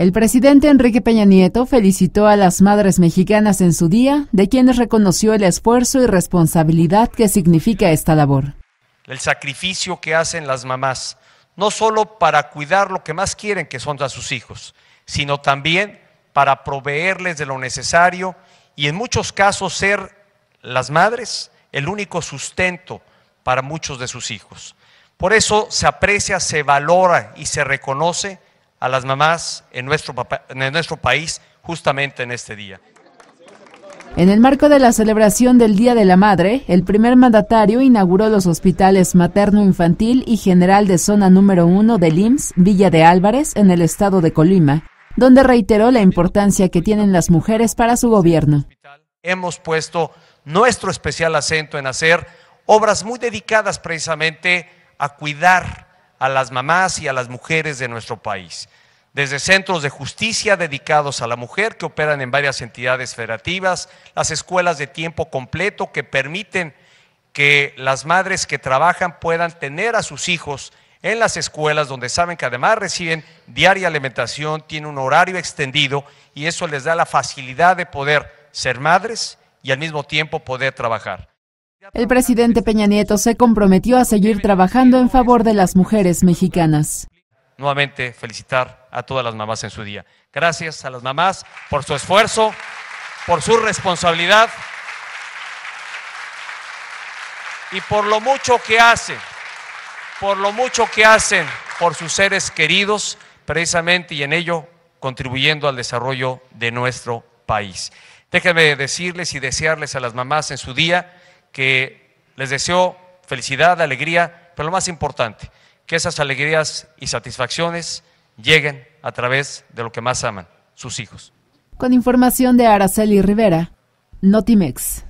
El presidente Enrique Peña Nieto felicitó a las madres mexicanas en su día, de quienes reconoció el esfuerzo y responsabilidad que significa esta labor. El sacrificio que hacen las mamás, no solo para cuidar lo que más quieren, que son a sus hijos, sino también para proveerles de lo necesario y en muchos casos ser las madres el único sustento para muchos de sus hijos. Por eso se aprecia, se valora y se reconoce a las mamás en nuestro, país justamente en este día. En el marco de la celebración del Día de la Madre, el primer mandatario inauguró los hospitales materno-infantil y general de zona número 1 del IMSS, Villa de Álvarez, en el estado de Colima, donde reiteró la importancia que tienen las mujeres para su gobierno. Hemos puesto nuestro especial acento en hacer obras muy dedicadas precisamente a cuidar a las mamás y a las mujeres de nuestro país, desde centros de justicia dedicados a la mujer que operan en varias entidades federativas, las escuelas de tiempo completo que permiten que las madres que trabajan puedan tener a sus hijos en las escuelas donde saben que además reciben diaria alimentación, tienen un horario extendido y eso les da la facilidad de poder ser madres y al mismo tiempo poder trabajar. El presidente Peña Nieto se comprometió a seguir trabajando en favor de las mujeres mexicanas. Nuevamente felicitar a todas las mamás en su día. Gracias a las mamás por su esfuerzo, por su responsabilidad y por lo mucho que hacen, por lo mucho que hacen por sus seres queridos, precisamente y en ello contribuyendo al desarrollo de nuestro país. Déjenme decirles y desearles a las mamás en su día que les deseo felicidad, alegría, pero lo más importante, que esas alegrías y satisfacciones lleguen a través de lo que más aman, sus hijos. Con información de Araceli Rivera, Notimex.